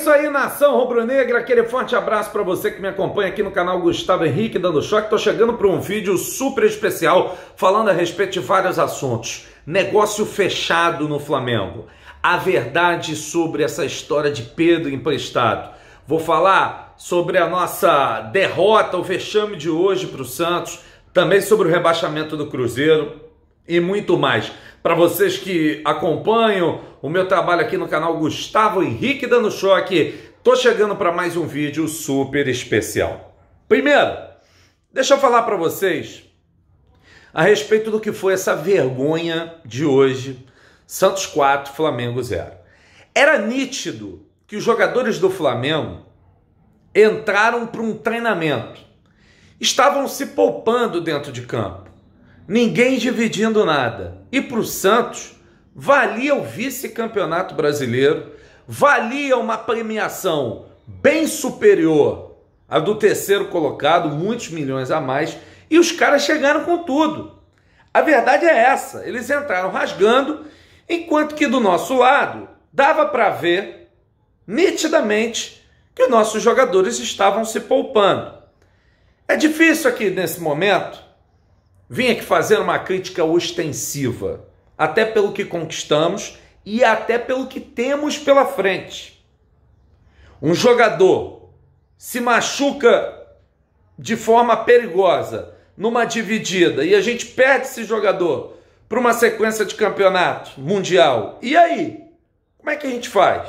isso aí, nação rubro-negra. Aquele forte abraço para você que me acompanha aqui no canal Gustavo Henrique Dando Choque. Tô chegando para um vídeo super especial falando a respeito de vários assuntos. Negócio fechado no Flamengo. A verdade sobre essa história de Pedro emprestado. Vou falar sobre a nossa derrota, o vexame de hoje para o Santos. Também sobre o rebaixamento do Cruzeiro e muito mais. Para vocês que acompanham o meu trabalho aqui no canal Gustavo Henrique Dando Choque, tô chegando para mais um vídeo super especial. Primeiro, deixa eu falar para vocês a respeito do que foi essa vergonha de hoje, Santos 4, Flamengo 0. Era nítido que os jogadores do Flamengo entraram para um treinamento. Estavam se poupando dentro de campo ninguém dividindo nada. E para o Santos, valia o vice-campeonato brasileiro, valia uma premiação bem superior à do terceiro colocado, muitos milhões a mais, e os caras chegaram com tudo. A verdade é essa, eles entraram rasgando, enquanto que do nosso lado dava para ver nitidamente que nossos jogadores estavam se poupando. É difícil aqui nesse momento Vim aqui fazer uma crítica ostensiva, até pelo que conquistamos e até pelo que temos pela frente. Um jogador se machuca de forma perigosa numa dividida e a gente perde esse jogador para uma sequência de campeonato mundial. E aí? Como é que a gente faz?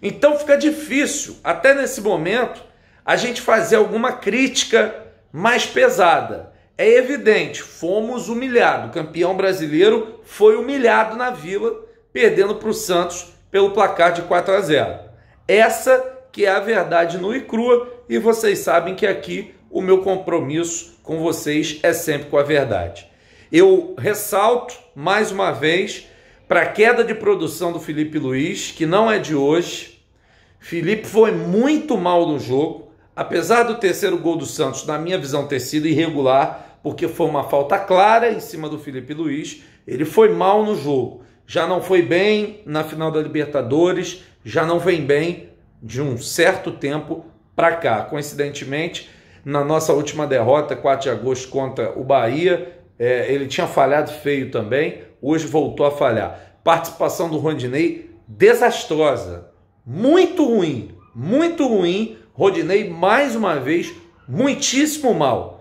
Então fica difícil, até nesse momento, a gente fazer alguma crítica mais pesada. É evidente, fomos humilhados. O campeão brasileiro foi humilhado na Vila, perdendo para o Santos pelo placar de 4 a 0. Essa que é a verdade nua e crua e vocês sabem que aqui o meu compromisso com vocês é sempre com a verdade. Eu ressalto mais uma vez para a queda de produção do Felipe Luiz, que não é de hoje. Felipe foi muito mal no jogo, apesar do terceiro gol do Santos, na minha visão ter sido irregular, porque foi uma falta clara em cima do Felipe Luiz. Ele foi mal no jogo, já não foi bem na final da Libertadores, já não vem bem de um certo tempo para cá. Coincidentemente, na nossa última derrota, 4 de agosto contra o Bahia, é, ele tinha falhado feio também, hoje voltou a falhar. Participação do Rondinei desastrosa, muito ruim, muito ruim. Rodinei, mais uma vez, muitíssimo mal.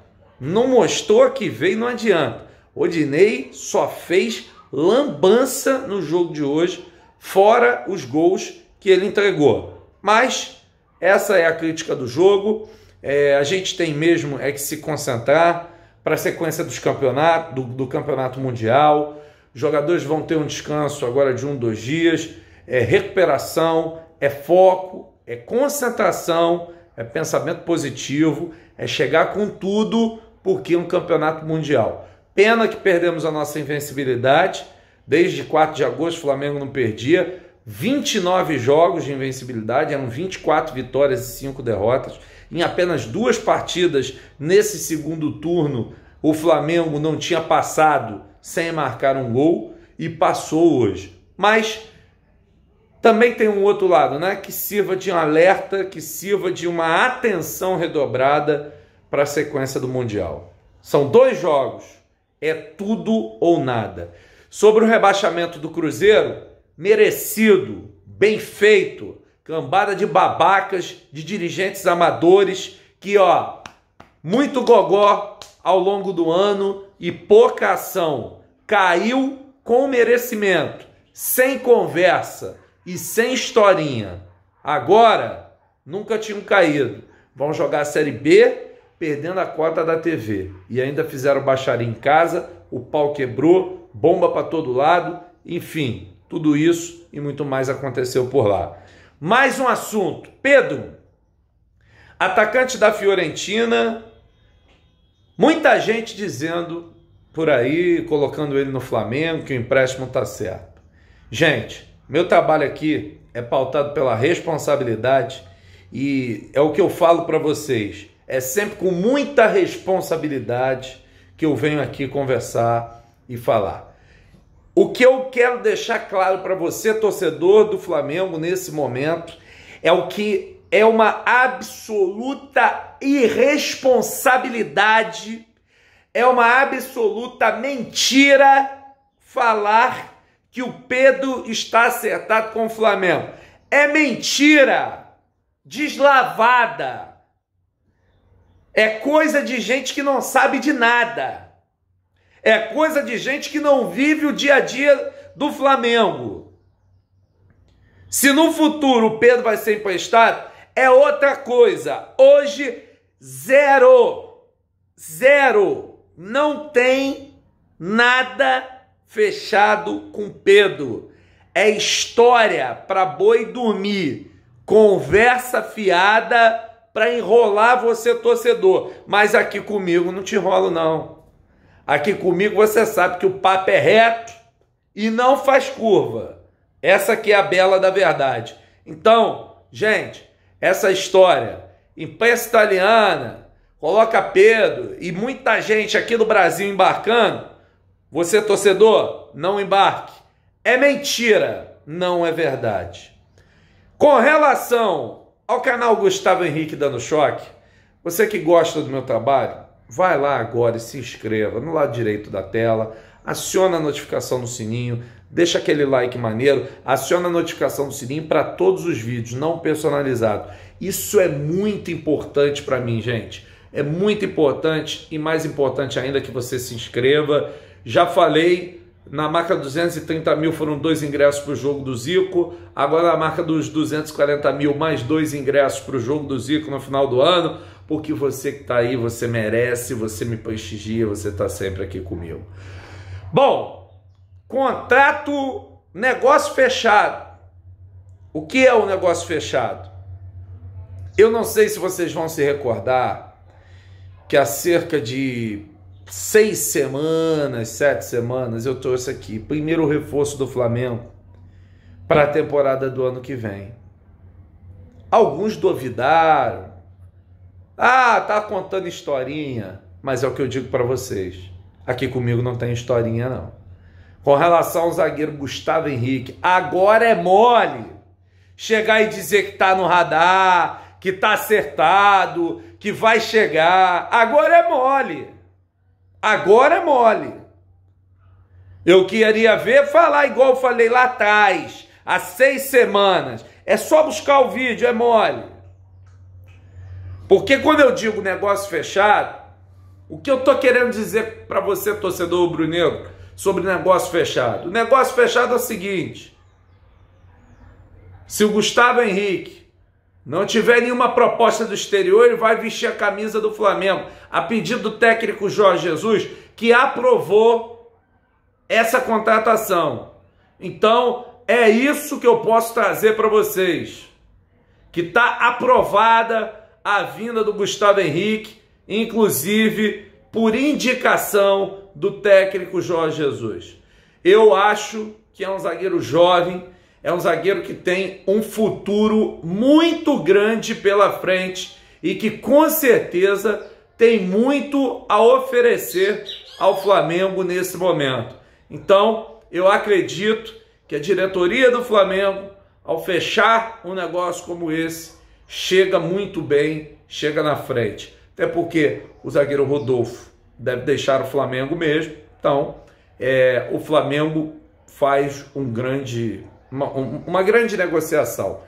Não mostrou que veio, não adianta. Odinei só fez lambança no jogo de hoje, fora os gols que ele entregou. Mas essa é a crítica do jogo. É, a gente tem mesmo é que se concentrar para a sequência dos campeonatos, do, do, campeonato mundial. Os jogadores vão ter um descanso agora de um, dois dias. É recuperação, é foco, é concentração, é pensamento positivo, é chegar com tudo porque um campeonato mundial. Pena que perdemos a nossa invencibilidade. Desde 4 de agosto, o Flamengo não perdia. 29 jogos de invencibilidade, eram 24 vitórias e 5 derrotas. Em apenas duas partidas nesse segundo turno, o Flamengo não tinha passado sem marcar um gol e passou hoje. Mas também tem um outro lado, né? Que sirva de um alerta, que sirva de uma atenção redobrada para a sequência do Mundial. São dois jogos, é tudo ou nada. Sobre o rebaixamento do Cruzeiro, merecido, bem feito, cambada de babacas, de dirigentes amadores que, ó, muito gogó ao longo do ano e pouca ação. Caiu com merecimento, sem conversa e sem historinha. Agora, nunca tinham caído. Vão jogar a Série B perdendo a cota da TV e ainda fizeram baixaria em casa, o pau quebrou, bomba para todo lado, enfim, tudo isso e muito mais aconteceu por lá. Mais um assunto, Pedro, atacante da Fiorentina, muita gente dizendo por aí, colocando ele no Flamengo, que o empréstimo está certo. Gente, meu trabalho aqui é pautado pela responsabilidade e é o que eu falo para vocês. É sempre com muita responsabilidade que eu venho aqui conversar e falar. O que eu quero deixar claro para você, torcedor do Flamengo, nesse momento, é o que é uma absoluta irresponsabilidade, é uma absoluta mentira falar que o Pedro está acertado com o Flamengo. É mentira deslavada. É coisa de gente que não sabe de nada. É coisa de gente que não vive o dia a dia do Flamengo. Se no futuro o Pedro vai ser emprestado, é outra coisa. Hoje, zero. Zero. Não tem nada fechado com Pedro. É história para boi dormir. Conversa fiada para enrolar você, torcedor. Mas aqui comigo não te enrolo, não. Aqui comigo você sabe que o papo é reto e não faz curva. Essa que é a bela da verdade. Então, gente, essa história, imprensa italiana, coloca Pedro e muita gente aqui do Brasil embarcando. Você, torcedor, não embarque. É mentira, não é verdade. Com relação ao canal Gustavo Henrique Dando Choque. Você que gosta do meu trabalho, vai lá agora e se inscreva no lado direito da tela, aciona a notificação no sininho, deixa aquele like maneiro, aciona a notificação do sininho para todos os vídeos, não personalizado. Isso é muito importante para mim, gente. É muito importante e mais importante ainda que você se inscreva. Já falei na marca 230 mil foram dois ingressos para o jogo do Zico. Agora a marca dos 240 mil, mais dois ingressos para o jogo do Zico no final do ano. Porque você que está aí, você merece, você me prestigia, você está sempre aqui comigo. Bom, contrato, negócio fechado. O que é o um negócio fechado? Eu não sei se vocês vão se recordar que há cerca de seis semanas, sete semanas, eu trouxe aqui. Primeiro reforço do Flamengo para a temporada do ano que vem. Alguns duvidaram. Ah, tá contando historinha. Mas é o que eu digo para vocês. Aqui comigo não tem historinha, não. Com relação ao zagueiro Gustavo Henrique, agora é mole chegar e dizer que tá no radar, que tá acertado, que vai chegar. Agora é mole. Agora é mole. Eu queria ver falar igual eu falei lá atrás, há seis semanas. É só buscar o vídeo, é mole. Porque quando eu digo negócio fechado, o que eu estou querendo dizer para você, torcedor bruno negro sobre negócio fechado? O negócio fechado é o seguinte: se o Gustavo Henrique não tiver nenhuma proposta do exterior, ele vai vestir a camisa do Flamengo. A pedido do técnico Jorge Jesus, que aprovou essa contratação. Então, é isso que eu posso trazer para vocês. Que está aprovada a vinda do Gustavo Henrique, inclusive por indicação do técnico Jorge Jesus. Eu acho que é um zagueiro jovem é um zagueiro que tem um futuro muito grande pela frente e que com certeza tem muito a oferecer ao Flamengo nesse momento. Então, eu acredito que a diretoria do Flamengo, ao fechar um negócio como esse, chega muito bem, chega na frente. Até porque o zagueiro Rodolfo deve deixar o Flamengo mesmo. Então, é, o Flamengo faz um grande uma, uma grande negociação.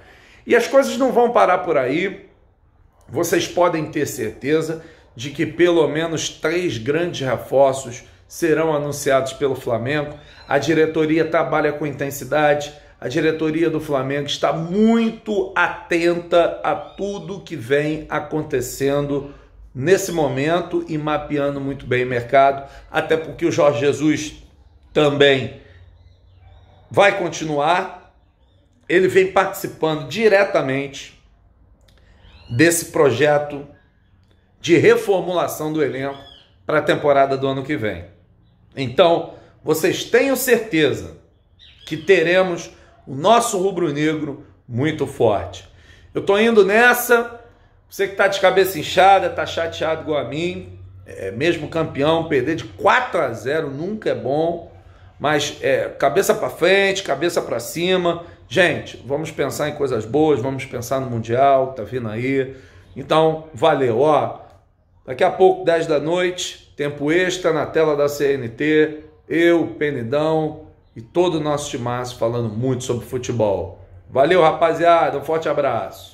E as coisas não vão parar por aí. Vocês podem ter certeza de que pelo menos três grandes reforços serão anunciados pelo Flamengo. A diretoria trabalha com intensidade. A diretoria do Flamengo está muito atenta a tudo que vem acontecendo nesse momento e mapeando muito bem o mercado, até porque o Jorge Jesus também vai continuar. Ele vem participando diretamente desse projeto de reformulação do elenco para a temporada do ano que vem. Então, vocês tenham certeza que teremos o nosso rubro-negro muito forte. Eu estou indo nessa. Você que está de cabeça inchada, está chateado igual a mim, é, mesmo campeão, perder de 4 a 0 nunca é bom mas é, cabeça para frente, cabeça para cima. Gente, vamos pensar em coisas boas, vamos pensar no Mundial, que tá vindo aí. Então, valeu, ó. Daqui a pouco, 10 da noite, tempo extra na tela da CNT. Eu, Penidão e todo o nosso timaço falando muito sobre futebol. Valeu, rapaziada. Um forte abraço.